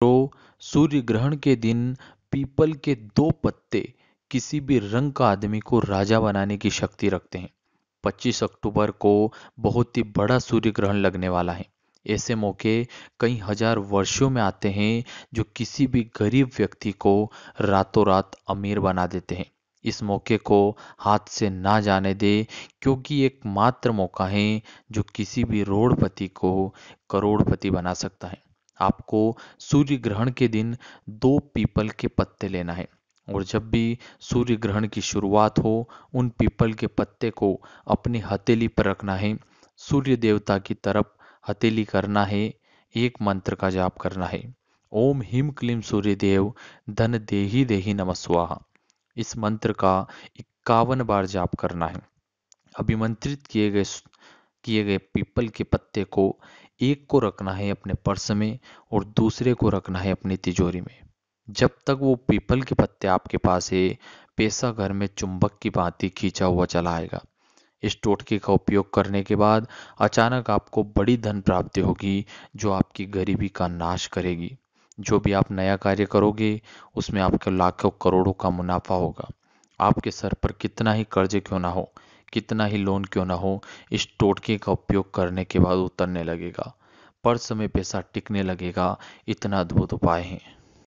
तो सूर्य ग्रहण के दिन पीपल के दो पत्ते किसी भी रंग का आदमी को राजा बनाने की शक्ति रखते हैं 25 अक्टूबर को बहुत ही बड़ा सूर्य ग्रहण लगने वाला है ऐसे मौके कई हजार वर्षों में आते हैं जो किसी भी गरीब व्यक्ति को रातों रात अमीर बना देते हैं इस मौके को हाथ से ना जाने दे क्योंकि एकमात्र मौका है जो किसी भी रोडपति को करोड़पति बना सकता है आपको सूर्य ग्रहण के दिन दो पीपल के पत्ते लेना है और जब भी सूर्य ग्रहण की शुरुआत हो उन पीपल के पत्ते को अपनी हथेली पर रखना है सूर्य देवता की तरफ हथेली करना है एक मंत्र का जाप करना है ओम हिम क्लीम सूर्य देव धन देही देही नमस्वाहा इस मंत्र का इक्यावन बार जाप करना है अभिमंत्रित किए गए किए गए पीपल के पत्ते को एक को रखना है अपने पर्स में और दूसरे को रखना है अपनी तिजोरी में जब तक वो पीपल के पत्ते आपके पास है पैसा घर में चुंबक की भांति खींचा हुआ चला आएगा इस टोटके का उपयोग करने के बाद अचानक आपको बड़ी धन प्राप्ति होगी जो आपकी गरीबी का नाश करेगी जो भी आप नया कार्य करोगे उसमें आपके लाखों करोड़ों का मुनाफा होगा आपके सर पर कितना ही कर्ज क्यों ना हो कितना ही लोन क्यों ना हो इस टोटके का उपयोग करने के बाद उतरने लगेगा पर्स में पैसा टिकने लगेगा इतना अद्भुत उपाय है